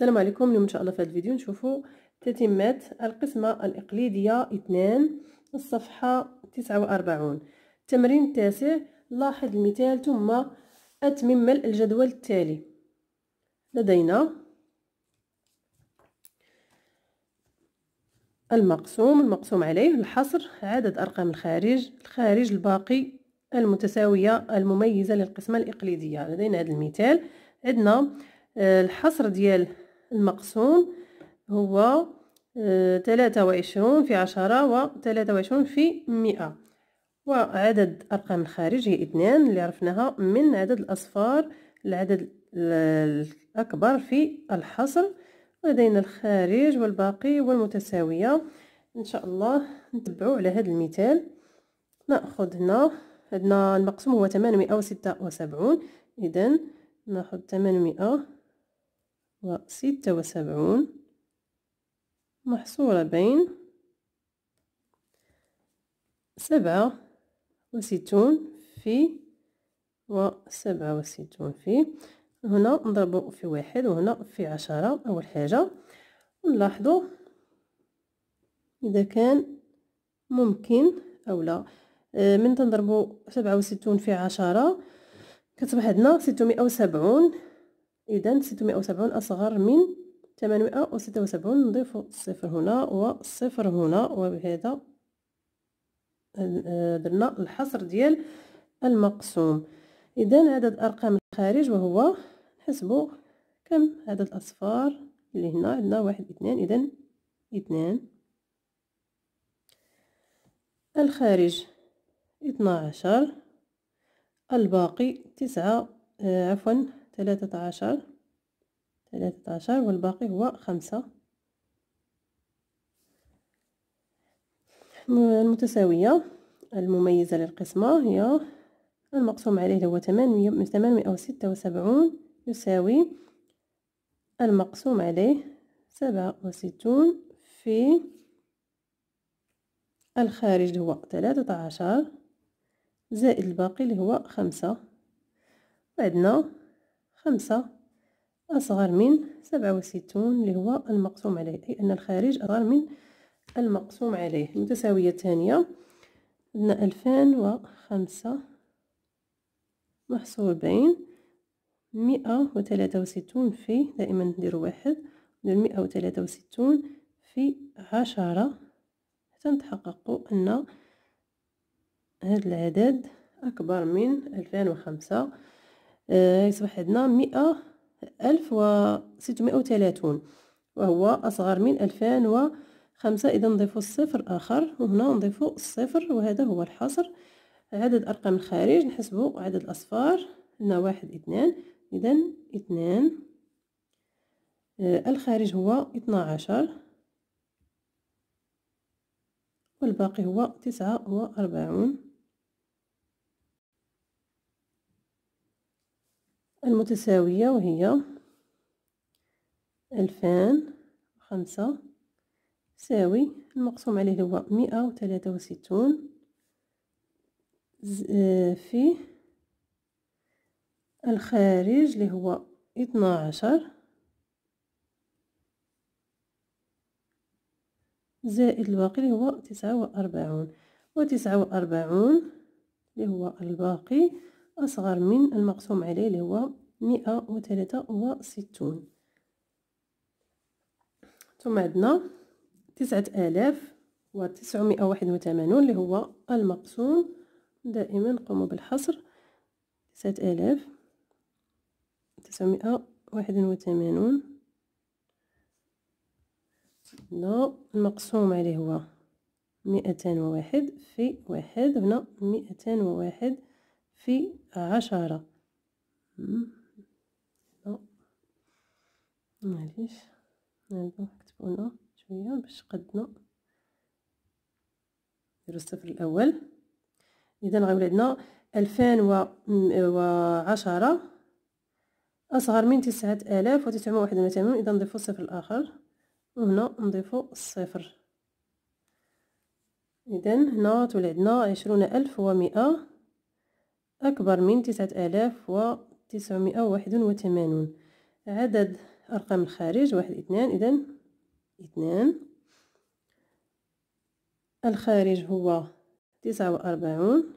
السلام عليكم اليوم ان شاء الله في هذا الفيديو نشوفوا تتمات القسمه الاقليديه 2 الصفحه 49 التمرين التاسع لاحظ المثال ثم اتمم الجدول التالي لدينا المقسوم المقسوم عليه الحصر عدد ارقام الخارج الخارج الباقي المتساويه المميزه للقسمه الاقليديه لدينا هذا المثال عندنا آه، الحصر ديال المقسوم هو ثلاثة آه، وعشرون في عشرة وثلاثة وعشرون في مئة وعدد أرقام الخارج هي اثنان اللي عرفناها من عدد الأصفار العدد الأكبر في الحصر لدينا الخارج والباقي والمتساوية إن شاء الله نتبعو على هذا المثال نأخذ هنا عندنا المقسوم هو وستة وسبعون إذا ناخذ ثمانمائة وستة وسبعون محصورة بين سبعة وستون في وسبعة وستون في هنا نضرب في واحد وهنا في عشرة أول حاجة ونلاحظوا إذا كان ممكن أو لا آه، من تنضربوا سبعة وستون في عشرة كتصبح عندنا ستمائة وسبعون إذا 670 أصغر من 876 نضيف صفر هنا وصفر هنا وبهذا آه، درنا الحصر ديال المقسوم إذا عدد أرقام الخارج وهو نحسبو كم عدد الأصفار اللي هنا عندنا واحد اثنان إذا اثنان الخارج اثنا عشر الباقي تسعة آه، عفوا ثلاثة عشر ثلاثة عشر والباقي هو خمسة المتساوية المميزة للقسمة هي المقسوم عليه هو ثمانمية ثمانمية وستة وسبعون يساوي المقسوم عليه سبعة وستون في الخارج هو ثلاثة عشر زائد الباقي اللي هو خمسة وعندنا خمسة أصغر من سبعة وستون اللي هو المقسوم عليه أي أن الخارج أصغر من المقسوم عليه المتساوية الثانية عندنا ألفان وخمسة محصور بين مئة وثلاثة وستون في دائما ندير واحد ندير مئة وثلاثة وستون في عشرة حتى نتحققوا أن هذا العدد أكبر من ألفان وخمسة آه، يصبح عندنا مئة ألف وستمائة وثلاثون وهو أصغر من ألفان وخمسة إذا نضيفو الصفر آخر وهنا نضيفو الصفر وهذا هو الحصر عدد أرقام الخارج نحسبو عدد الأصفار هنا واحد اثنان إذا اثنان آه، الخارج هو اثنا عشر والباقي هو تسعة وأربعون المتساوية وهي ألفان خمسة تساوي المقسوم عليه هو مئة وثلاثة وستون آه، في الخارج اللي هو اثنا عشر زائد الباقي اللي هو تسعة وأربعون وتسعة وأربعون اللي هو الباقي أصغر من المقسوم عليه اللي هو مئة وثلاثة وستون ثم عندنا تسعة آلاف وتسعمائة واحد وثمانون اللي هو المقسوم دائما نقوم بالحصر تسعة آلاف تسعمائة واحد وثمانون هنا المقسوم عليه هو مئتان وواحد في واحد هنا مئتان وواحد في عشرة معليش نعاودو نكتبو هنا شوية باش قدنا نديرو الصفر الأول إذا غيولادنا ألفان وعشرة أصغر من تسعة آلاف وتسعمائة وواحد وثمانون إذا نضيفو الصفر الآخر وهنا نضيفو الصفر إذا هنا تولدنا عشرون ألف ومئة أكبر من تسعة آلاف وتسعمائة وواحد وثمانون عدد أرقام الخارج واحد اثنان إذن اثنان الخارج هو تسعة وأربعون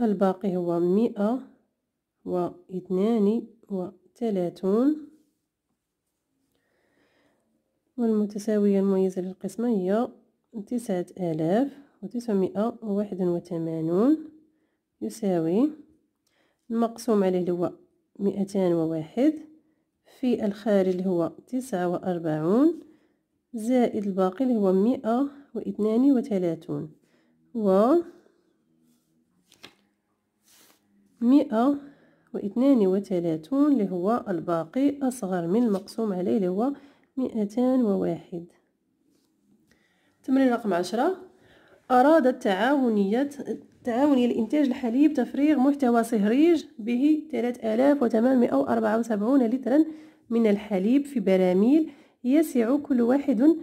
الباقي هو مئة واثنان وثلاثون والمتساوية المميزة للقسمة هي تسعة آلاف وتسعمائة وواحد وثمانون يساوي المقسوم عليه هو مئتان وواحد في الخارج اللي هو تسعة وأربعون زائد الباقي اللي هو مئة واثنان وثلاثون و مئة واثنان وثلاثون اللي هو الباقي أصغر من المقسوم عليه اللي هو مئتان وواحد تمرين رقم عشرة أرادت تعاونية تعاونية لإنتاج الحليب تفريغ محتوى صهريج به 3874 لترا من الحليب في براميل يسع كل واحد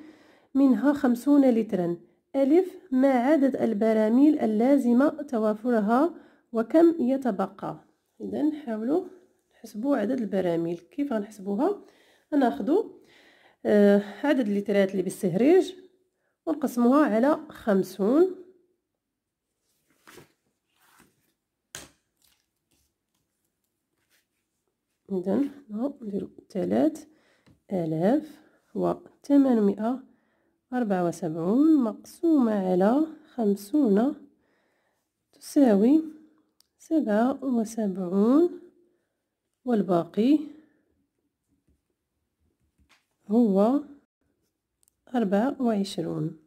منها 50 لترا ألف ما عدد البراميل اللازمة توافرها وكم يتبقى إذا نحاولو نحسبوا عدد البراميل كيف غنحسبوها غناخذوا آه، عدد اللترات اللي بالصهريج ونقسموها على خمسون إذن نديرو تلات آلاف وثمانمائة أربعة وسبعون مقسومة على خمسون تساوي سبعة وسبعون والباقي هو أربعة وعشرون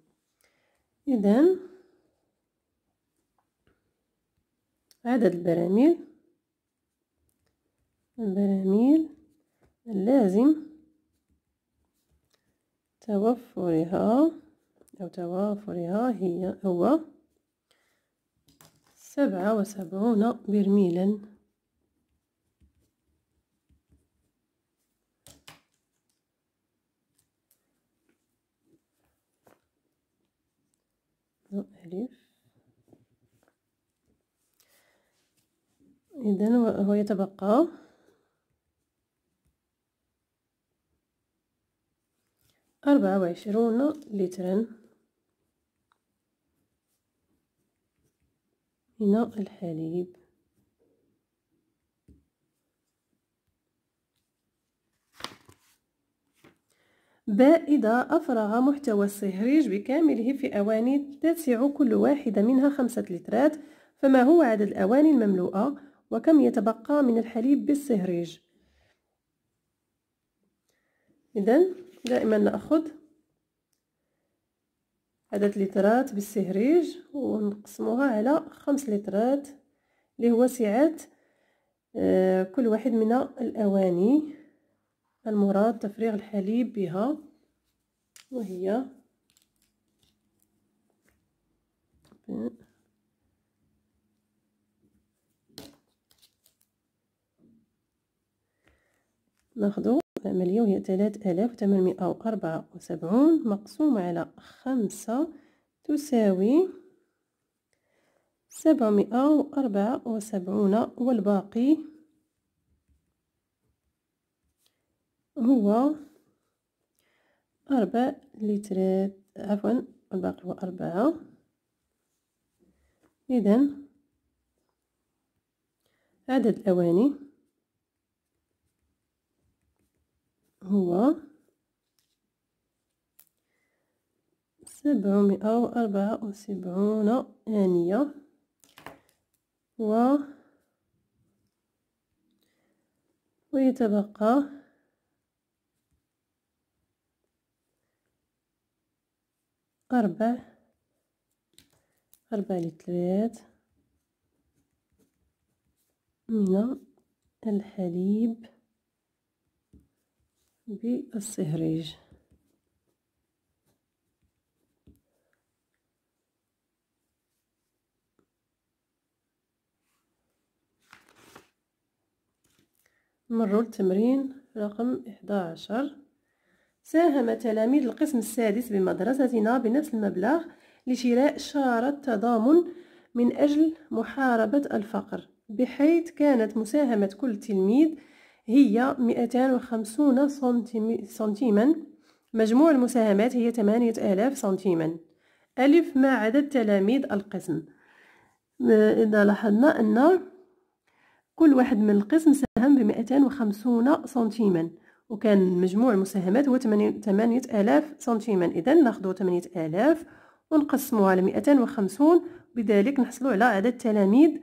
إذا عدد البراميل البراميل اللازم توفرها أو توافرها هي هو سبعة وسبعون برميلا هو يتبقى أربعة وعشرون لترا هنا الحليب إذا أفرغ محتوى الصهريج بكامله في أواني تسع كل واحدة منها خمسة لترات فما هو عدد الأواني المملوءة وكم يتبقى من الحليب بالسهريج إذا دائما نأخذ عدد لترات بالسهريج ونقسموها على خمس لترات اللي هو سعة آه، كل واحد من الأواني المراد تفريغ الحليب بها وهي ناخدو العملية وهي تلات آلاف أو وأربعة وسبعون مقسومة على خمسة تساوي سبعمائة وأربعة وسبعون والباقي هو أربع لترات عفوا والباقي هو أربعة إذا عدد الأواني هو سبعمائة وأربعة وسبعون آنية و ويتبقى أربع أربع لترات من الحليب بالصهريج مروا التمرين رقم 11 ساهم تلاميذ القسم السادس بمدرستنا بنفس المبلغ لشراء شارة تضامن من أجل محاربة الفقر بحيث كانت مساهمة كل تلميذ هي 250 سنتيما مجموع المساهمات هي 8000 سنتيما ألف ما عدد تلاميذ القسم آه، إذا لاحظنا أن كل واحد من القسم ساهم ب 250 سنتيما وكان مجموع المساهمات هو 8000 سنتيما إذا ناخذ 8000 ونقسمه على 250 بذلك نحصل على عدد تلاميذ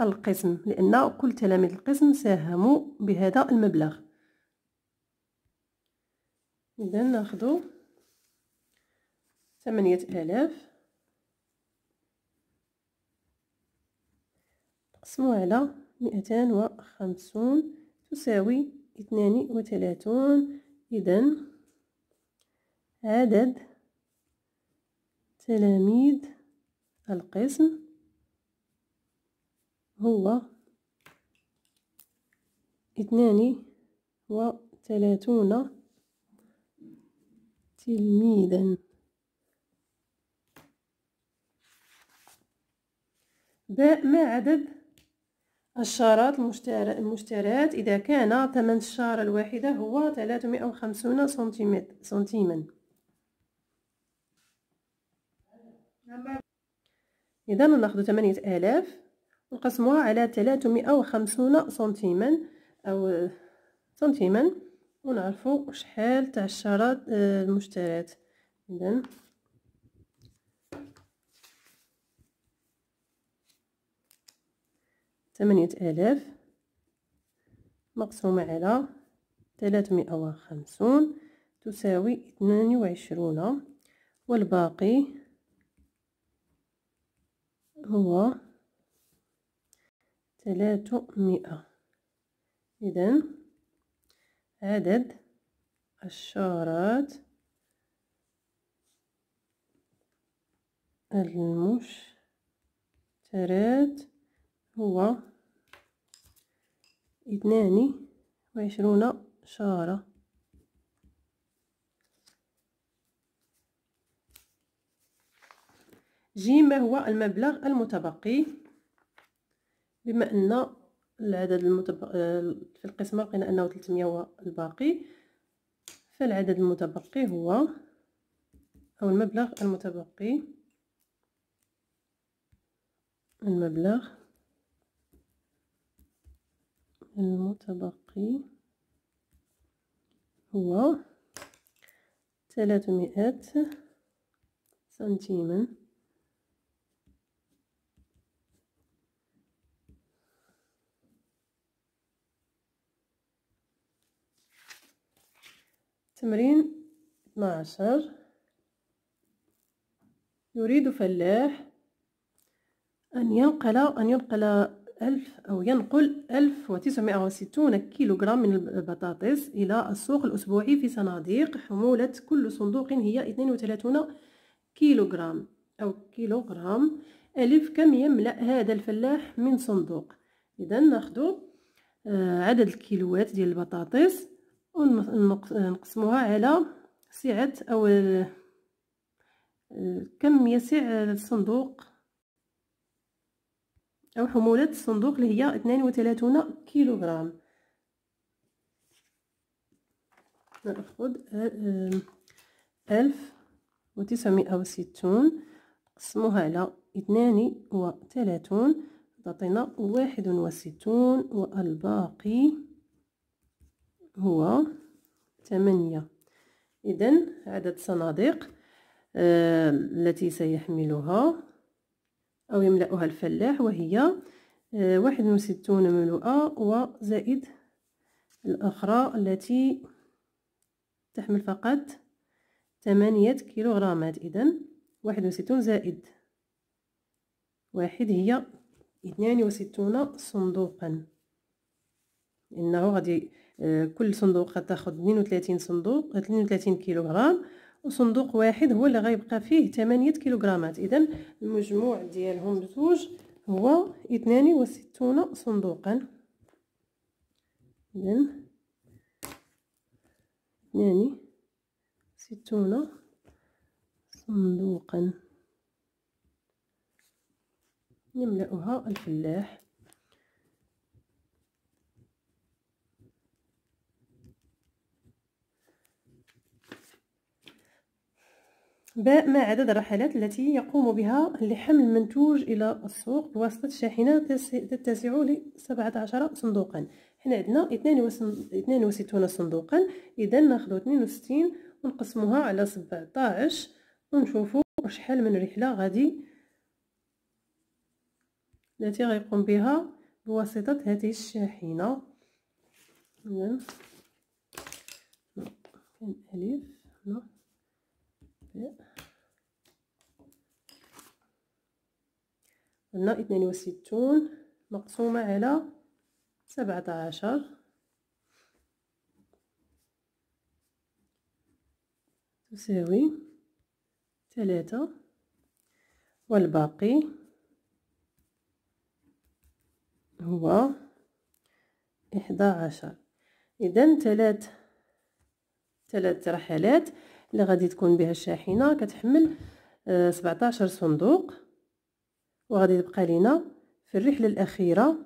القسم لأن كل تلاميذ القسم ساهموا بهذا المبلغ إذا ناخذ ثمانية آلاف نقسمو على مئتان وخمسون تساوي اثنان وثلاثون إذا عدد تلاميذ القسم هو اثنان وثلاثون تلميذا باء ما عدد الشارات المشترات إذا كان ثمن الشارة الواحدة هو 350 سنتيمتر سنتيما إذا ناخذ 8000 نقسموها على 350 سنتيما او سنتيما ونعرفوا شحال تاع الشرات آه، المشترات اذا ثمانية آلاف مقسومة على ثلاثمائة وخمسون تساوي اثنان وعشرون والباقي هو ثلاثمائة إذن عدد الشارات المشترات هو اثنان وعشرون شارة جيم ما هو المبلغ المتبقي بما ان العدد المتبقي آه، في القسمه لقينا انه 300 هو الباقي فالعدد المتبقي هو او المبلغ المتبقي المبلغ المتبقي هو 300 سنتيمتر تمرين 12 يريد فلاح أن ينقل أن ينقل ألف أو ينقل ألف وتسعمائة وستون كيلوغرام من البطاطس إلى السوق الأسبوعي في صناديق حمولة كل صندوق هي اثنين وثلاثون كيلوغرام أو كيلوغرام ألف كم يملأ هذا الفلاح من صندوق إذا ناخدو آه، عدد الكيلوات ديال البطاطس ونقسموها على سعة او كم يسع الصندوق او حمولة الصندوق اللي هي 32 كيلوغرام ناخذ ألف وتسعمائة وستون نقسموها على اثنان وثلاثون تعطينا واحد وستون والباقي هو ثمانية إذا عدد الصناديق آه، التي سيحملها أو يملأها الفلاح وهي آه، واحد وستون مملوءة وزائد الأخرى التي تحمل فقط ثمانية كيلوغرامات إذا واحد وستون زائد واحد هي اثنان وستون صندوقا إنه غادي كل صندوق غتاخد 32 صندوق 32 كيلوغرام وصندوق واحد هو اللي غيبقى فيه 8 كيلوغرامات اذا المجموع ديالهم بجوج هو 62 صندوقا اذا 62 صندوقا يملأها الفلاح باء ما عدد الرحلات التي يقوم بها لحمل المنتوج إلى السوق بواسطة شاحنة تتسع ل 17 صندوقا حنا عندنا 62 صندوقا إذا ناخذ 62 ونقسموها على 17 ونشوفوا شحال من رحلة غادي التي غيقوم بها بواسطة هذه الشاحنة إذن ألف هنا باء قلنا اثنين وستون مقسومة على سبعة عشر تساوي ثلاثة والباقي هو إحدى عشر إذا ثلاث ثلاث رحلات اللي غادي تكون بها الشاحنة كتحمل آه، سبعة عشر صندوق وغادي يبقى لينا في الرحلة الأخيرة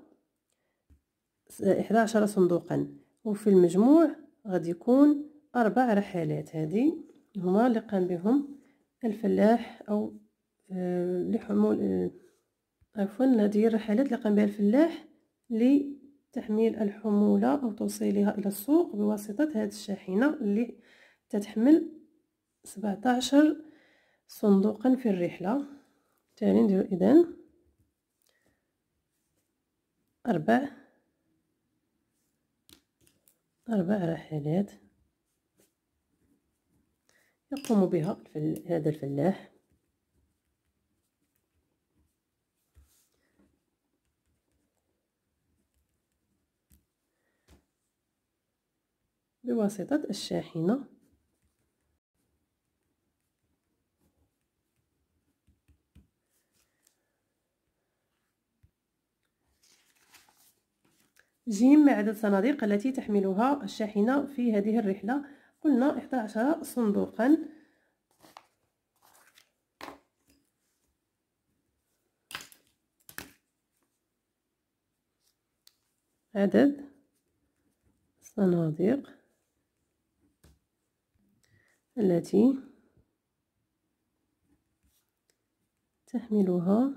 11 صندوقا وفي المجموع غادي يكون أربع رحلات هذه هما اللي قام بهم الفلاح أو آه، لحمول آه، عفوا هذه الرحلات اللي قام بها الفلاح لتحميل الحمولة أو توصيلها إلى السوق بواسطة هذه الشاحنة اللي تتحمل 17 صندوقا في الرحلة تاني نديرو إذن إيه أربع أربع رحلات يقوم بها هذا الفلاح بواسطة الشاحنة جيم عدد الصناديق التي تحملها الشاحنة في هذه الرحلة قلنا 11 صندوقا عدد الصناديق التي تحملها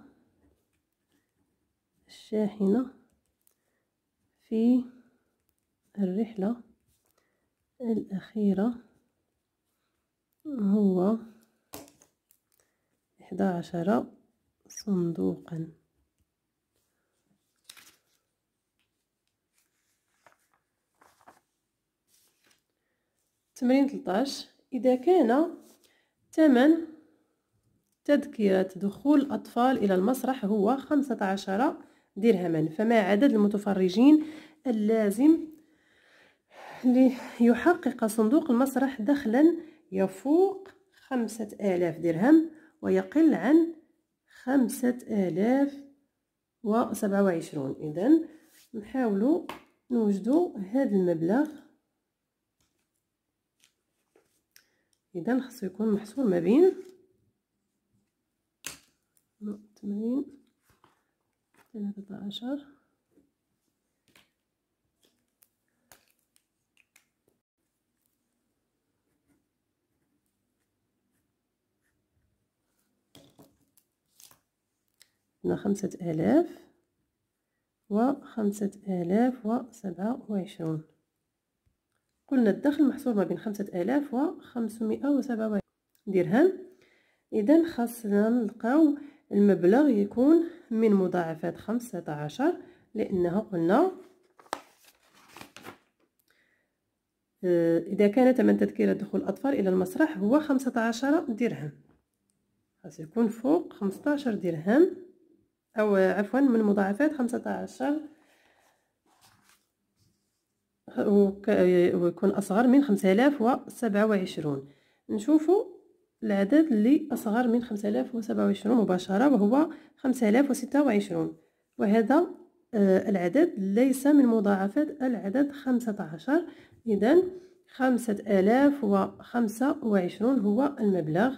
الشاحنة في الرحلة الأخيرة هو إحدى عشر صندوقا تمرين 13 إذا كان ثمن تذكرة دخول الأطفال إلى المسرح هو خمسة عشر درهما فما عدد المتفرجين اللازم ليحقق صندوق المسرح دخلا يفوق خمسة آلاف درهم ويقل عن خمسة آلاف وسبعة وعشرون إذا نحاول نوجد هذا المبلغ إذا خصو يكون محصور ما بين ثمانين ثلاثة عشر هنا خمسة آلاف وخمسة آلاف وسبعة وعشرون كلنا الدخل محصور ما بين خمسة آلاف وخمسمائة وسبعة وعشرون درهم إذا خاصنا نلقاو المبلغ يكون من مضاعفات خمسة عشر لأنه قلنا آه، إذا كان ثمن تذكرة دخول الأطفال إلى المسرح هو خمسة عشر درهم خاص يكون فوق خمسة عشر درهم أو عفوا من مضاعفات خمسة عشر ويكون أصغر من خمسة آلاف وسبعة وعشرون نشوفوا العدد اللي أصغر من خمسة آلاف وسبعة وعشرون مباشرة وهو خمسة آلاف وستة وعشرون وهذا آه العدد ليس من مضاعفات العدد خمسة عشر إذا خمسة آلاف وخمسة وعشرون هو المبلغ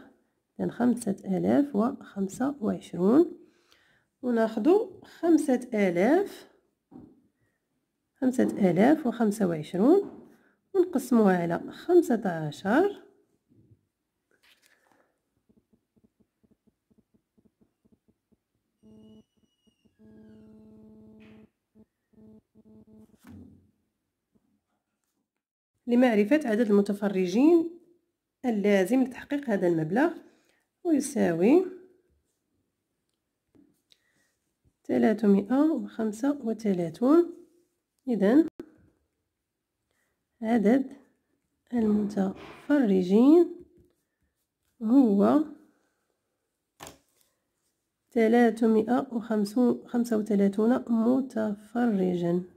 إذن خمسة آلاف وخمسة وعشرون وناخدو خمسة آلاف خمسة آلاف وخمسة وعشرون ونقسموها على خمسة عشر لمعرفة عدد المتفرجين اللازم لتحقيق هذا المبلغ ويساوي 335 إذا عدد المتفرجين هو 335 متفرجا